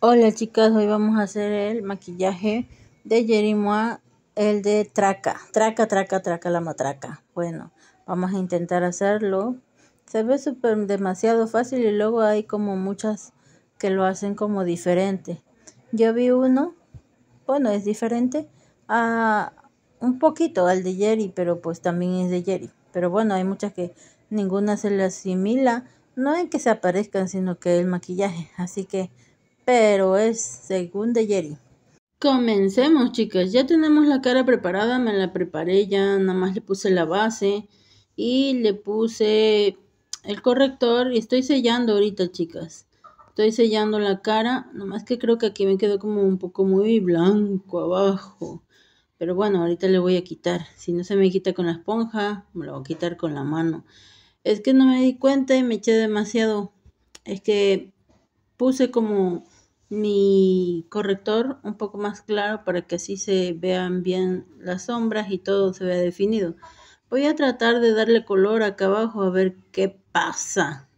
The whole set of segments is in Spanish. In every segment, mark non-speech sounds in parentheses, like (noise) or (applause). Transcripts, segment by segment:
Hola chicas, hoy vamos a hacer el maquillaje de Moa, el de traca, traca, traca, traca, la matraca. Bueno, vamos a intentar hacerlo. Se ve súper demasiado fácil y luego hay como muchas que lo hacen como diferente. Yo vi uno, bueno, es diferente a un poquito al de Jerry, pero pues también es de Jerry. Pero bueno, hay muchas que ninguna se le asimila, no en que se aparezcan, sino que el maquillaje. Así que pero es según de Jerry. Comencemos, chicas. Ya tenemos la cara preparada, me la preparé ya, nada más le puse la base y le puse el corrector y estoy sellando ahorita, chicas. Estoy sellando la cara, nada más que creo que aquí me quedó como un poco muy blanco abajo. Pero bueno, ahorita le voy a quitar. Si no se me quita con la esponja, me lo voy a quitar con la mano. Es que no me di cuenta y me eché demasiado. Es que puse como mi corrector un poco más claro para que así se vean bien las sombras y todo se vea definido. Voy a tratar de darle color acá abajo a ver qué pasa.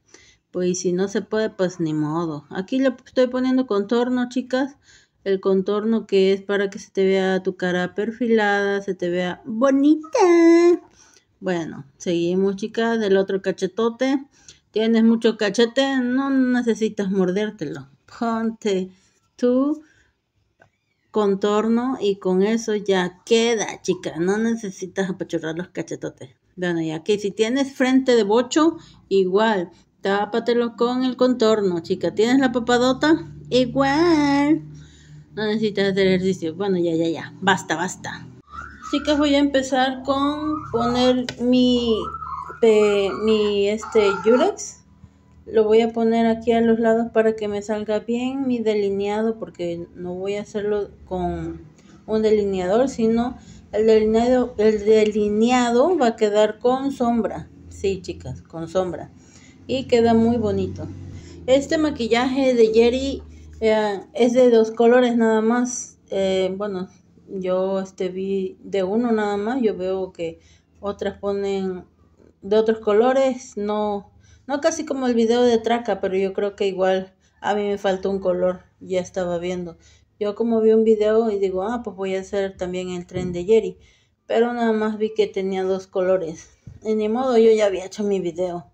Pues si no se puede, pues ni modo. Aquí le estoy poniendo contorno, chicas. El contorno que es para que se te vea tu cara perfilada, se te vea bonita. Bueno, seguimos, chicas, del otro cachetote. Tienes mucho cachete, no necesitas mordértelo ponte tu contorno y con eso ya queda, chica. No necesitas apachurrar los cachetotes. Bueno, y aquí si tienes frente de bocho, igual, tápatelo con el contorno, chica. ¿Tienes la papadota? Igual. No necesitas hacer ejercicio. Bueno, ya, ya, ya. Basta, basta. Chicas, voy a empezar con poner mi, eh, mi este, yurex lo voy a poner aquí a los lados para que me salga bien mi delineado porque no voy a hacerlo con un delineador sino el delineado el delineado va a quedar con sombra sí chicas con sombra y queda muy bonito este maquillaje de Jerry eh, es de dos colores nada más eh, bueno yo este vi de uno nada más yo veo que otras ponen de otros colores no no casi como el video de Traca, pero yo creo que igual a mí me faltó un color, ya estaba viendo. Yo como vi un video y digo, ah, pues voy a hacer también el tren de Jerry. Pero nada más vi que tenía dos colores. Y ni modo, yo ya había hecho mi video.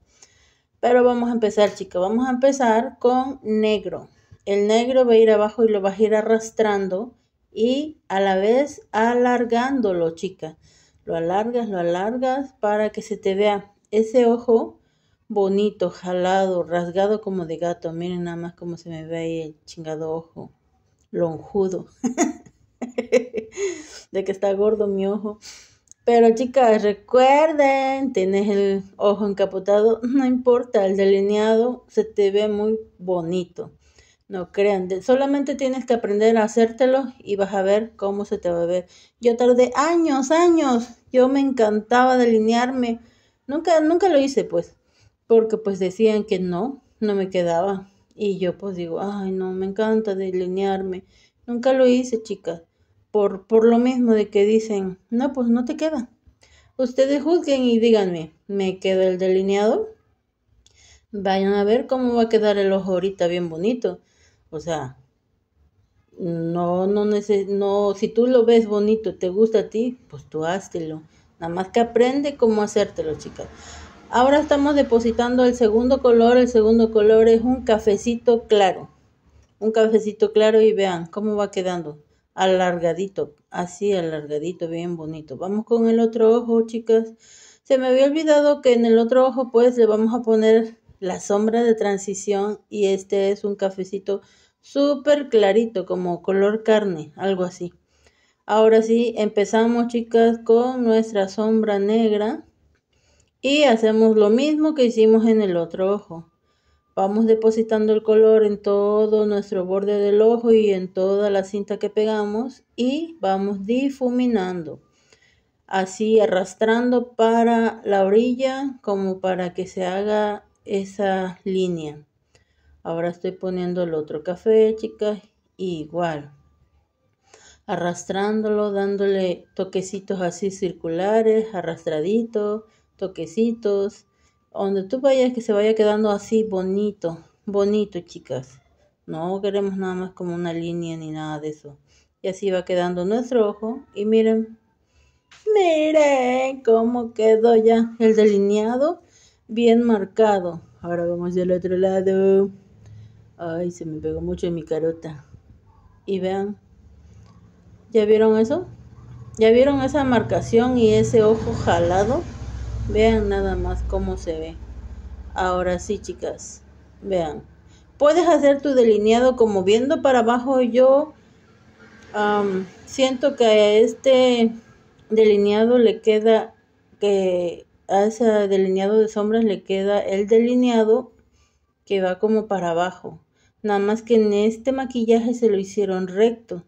Pero vamos a empezar, chica Vamos a empezar con negro. El negro va a ir abajo y lo vas a ir arrastrando y a la vez alargándolo, chica. Lo alargas, lo alargas para que se te vea ese ojo bonito, jalado, rasgado como de gato. Miren nada más cómo se me ve ahí el chingado ojo, lonjudo. (laughs) de que está gordo mi ojo. Pero chicas, recuerden, Tienes el ojo encapotado, no importa, el delineado se te ve muy bonito. No crean, solamente tienes que aprender a hacértelo y vas a ver cómo se te va a ver. Yo tardé años, años, yo me encantaba delinearme. Nunca, nunca lo hice, pues porque pues decían que no, no me quedaba. Y yo pues digo, ay, no, me encanta delinearme. Nunca lo hice, chicas, por, por lo mismo de que dicen, no, pues no te queda. Ustedes juzguen y díganme, ¿me queda el delineado? Vayan a ver cómo va a quedar el ojo ahorita bien bonito. O sea, no, no, neces no, si tú lo ves bonito, te gusta a ti, pues tú háztelo. Nada más que aprende cómo hacértelo, chicas. Ahora estamos depositando el segundo color. El segundo color es un cafecito claro. Un cafecito claro y vean cómo va quedando. Alargadito, así alargadito, bien bonito. Vamos con el otro ojo, chicas. Se me había olvidado que en el otro ojo pues le vamos a poner la sombra de transición y este es un cafecito súper clarito, como color carne, algo así. Ahora sí, empezamos chicas con nuestra sombra negra y hacemos lo mismo que hicimos en el otro ojo. Vamos depositando el color en todo nuestro borde del ojo y en toda la cinta que pegamos y vamos difuminando. Así arrastrando para la orilla como para que se haga esa línea. Ahora estoy poniendo el otro café, chicas, igual. Arrastrándolo, dándole toquecitos así circulares, arrastradito toquecitos, donde tú vayas que se vaya quedando así bonito, bonito chicas. No queremos nada más como una línea ni nada de eso. Y así va quedando nuestro ojo y miren, miren cómo quedó ya el delineado bien marcado. Ahora vamos del otro lado. Ay, se me pegó mucho en mi carota. Y vean, ¿ya vieron eso? ¿Ya vieron esa marcación y ese ojo jalado? Vean nada más cómo se ve. Ahora sí, chicas. Vean. Puedes hacer tu delineado como viendo para abajo. Yo siento que a este delineado le queda que a ese delineado de sombras le queda el delineado que va como para abajo. Nada más que en este maquillaje se lo hicieron recto.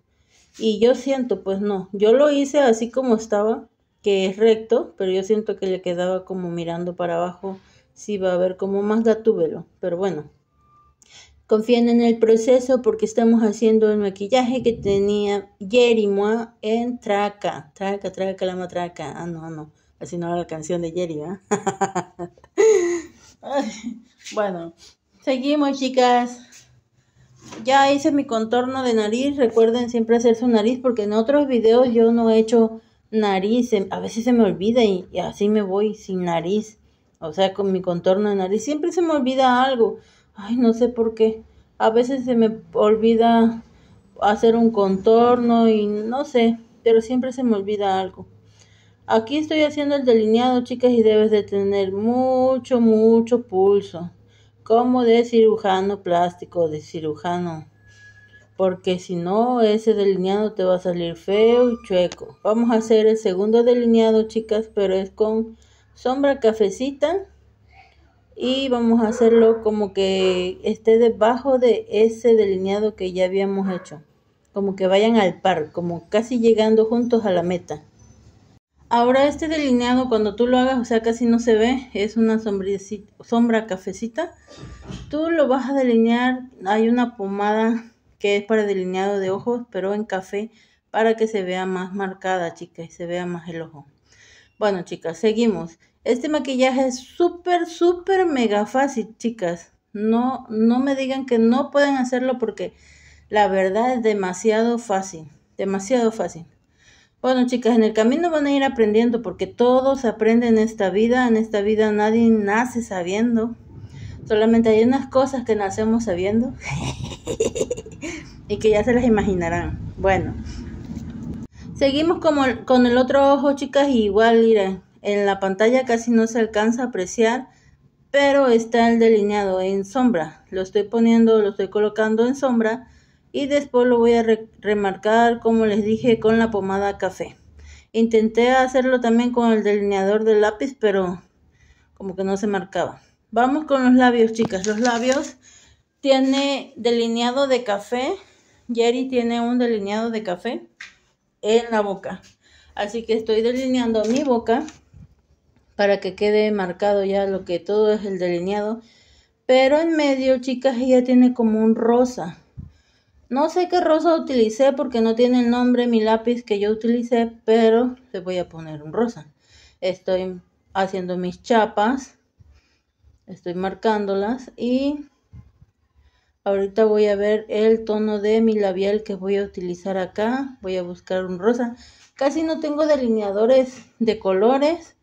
Y yo siento, pues no, yo lo hice así como estaba es recto, pero yo siento que le quedaba como mirando para abajo, Si va a haber como más gatúbelo, pero bueno. Confíen en el proceso porque estamos haciendo el maquillaje que tenía Jerimois en Traca. Traca, Traca, la matraca. Ah, no, no. Así no era la canción de Jerry, (laughs) bueno, seguimos, chicas. Ya hice mi contorno de nariz. Recuerden siempre hacer su nariz porque en otros videos yo no he hecho nariz, a veces se me olvida y, así me voy sin nariz, o sea, con mi contorno de nariz, siempre se me olvida algo, ay, no sé por qué, a veces se me olvida hacer un contorno y no sé, pero siempre se me olvida algo. Aquí estoy haciendo el delineado, chicas, y debes de tener mucho, mucho pulso. Como de cirujano plástico, de cirujano porque si no ese delineado te va a salir feo y chueco. Vamos a hacer el segundo delineado, chicas, pero es con sombra cafecita y vamos a hacerlo como que esté debajo de ese delineado que ya habíamos hecho. Como que vayan al par, como casi llegando juntos a la meta. Ahora este delineado cuando tú lo hagas, o sea casi no se ve, es una sombra cafecita. Tú lo vas a delinear, hay una pomada que es para delineado de ojos, pero en café para que se vea más marcada, chicas, y se vea más el ojo. Bueno, chicas, seguimos. Este maquillaje es súper, súper mega fácil, chicas. No, no me digan que no pueden hacerlo porque la verdad es demasiado fácil, demasiado fácil. Bueno, chicas, en el camino van a ir aprendiendo porque todos aprenden en esta vida. En esta vida nadie nace sabiendo. Solamente hay unas cosas que nacemos sabiendo. (laughs) (laughs) y que ya se las imaginarán. Bueno, seguimos con el otro ojo, chicas, igual, miren, en la pantalla casi no se alcanza a apreciar, pero está el delineado en sombra. Lo estoy poniendo, lo estoy colocando en sombra y después lo voy a remarcar, como les dije, con la pomada café. Intenté hacerlo también con el delineador de lápiz, pero como que no se marcaba. Vamos con los labios, chicas. Los labios tiene delineado de café. Jerry tiene un delineado de café en la boca. Así que estoy delineando mi boca para que quede marcado ya lo que todo es el delineado. Pero en medio, chicas, ella tiene como un rosa. No sé qué rosa utilicé porque no tiene el nombre mi lápiz que yo utilicé, pero le voy a poner un rosa. Estoy haciendo mis chapas, estoy marcándolas y Ahorita voy a ver el tono de mi labial que voy a utilizar acá. Voy a buscar un rosa. Casi no tengo delineadores de colores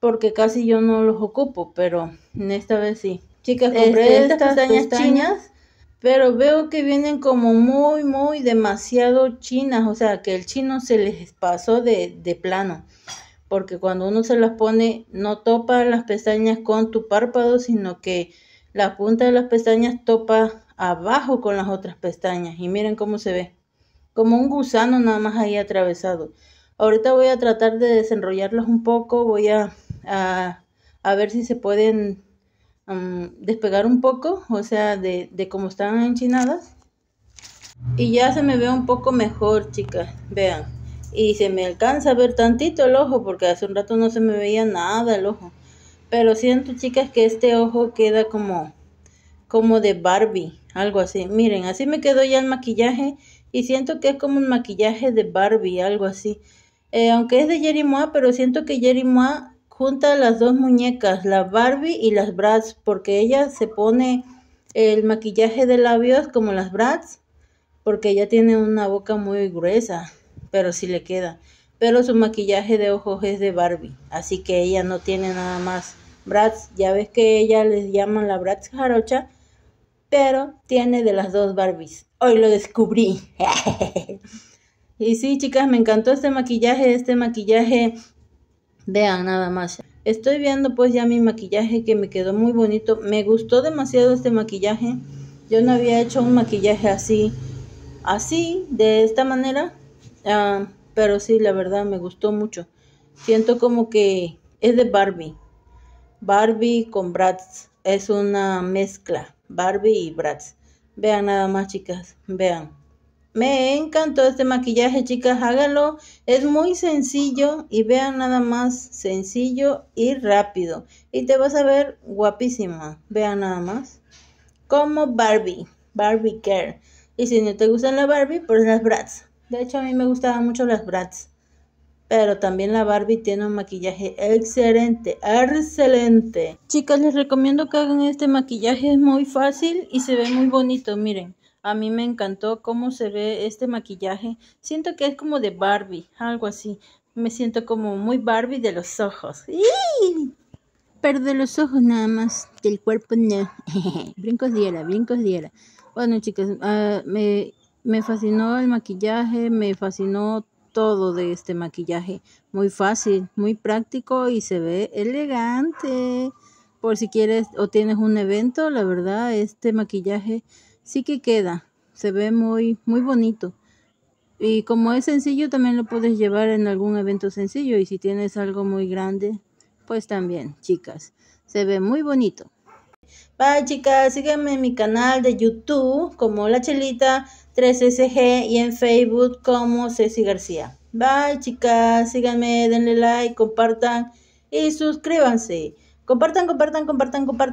porque casi yo no los ocupo, pero en esta vez sí. Chicas, este, compré estas pestañas, chinas pero veo que vienen como muy, muy demasiado chinas, o sea, que el chino se les pasó de, de, plano, porque cuando uno se las pone, no topa las pestañas con tu párpado, sino que la punta de las pestañas topa abajo con las otras pestañas y miren cómo se ve, como un gusano nada más ahí atravesado. Ahorita voy a tratar de desenrollarlos un poco, voy a, a, ver si se pueden mm, despegar un poco, o sea, de, de cómo están enchinadas. Y ya se me ve un poco mejor, chicas, vean. Y se me alcanza a ver tantito el ojo, porque hace un rato no se me veía nada el ojo. Pero siento, chicas, que este ojo queda como, como de Barbie algo así. Miren, así me quedó ya el maquillaje y siento que es como un maquillaje de Barbie, algo así. Eh, aunque es de Jerry Moa, pero siento que Jerry Moa junta las dos muñecas, la Barbie y las Bratz, porque ella se pone el maquillaje de labios como las Bratz, porque ella tiene una boca muy gruesa, pero sí le queda. Pero su maquillaje de ojos es de Barbie, así que ella no tiene nada más. Bratz, ya ves que ella les llama la Bratz Jarocha, pero tiene de las dos Barbies. Hoy lo descubrí. (laughs) y sí, chicas, me encantó este maquillaje, este maquillaje, vean nada más. Estoy viendo pues ya mi maquillaje que me quedó muy bonito. Me gustó demasiado este maquillaje. Yo no había hecho un maquillaje así, así, de esta manera. Ah, pero sí, la verdad me gustó mucho. Siento como que es de Barbie. Barbie con Bratz. Es una mezcla. Barbie y Bratz. Vean nada más, chicas, vean. Me encantó este maquillaje, chicas, háganlo. Es muy sencillo y vean nada más, sencillo y rápido. Y te vas a ver guapísima, vean nada más. Como Barbie, Barbie Care. Y si no te gustan las Barbie, pues las Bratz. De hecho, a mí me gustaban mucho las Bratz pero también la Barbie tiene un maquillaje excelente, excelente. Chicas, les recomiendo que hagan este maquillaje, es muy fácil y se ve muy bonito, miren. A mí me encantó cómo se ve este maquillaje. Siento que es como de Barbie, algo así. Me siento como muy Barbie de los ojos. Pero de los ojos nada más, del cuerpo no. (laughs) brincos diera, brincos diera. Bueno chicas, ah, me, me fascinó el maquillaje, me fascinó todo de este maquillaje. Muy fácil, muy práctico y se ve elegante. Por si quieres o tienes un evento, la verdad, este maquillaje sí que queda. Se ve muy, muy bonito. Y como es sencillo, también lo puedes llevar en algún evento sencillo. Y si tienes algo muy grande, pues también, chicas, se ve muy bonito. Bye chicas, síganme en mi canal de YouTube como La Chelita 3SG y en Facebook como Ceci García. Bye chicas, síganme, denle like, compartan y suscríbanse. Compartan, compartan, compartan, compartan.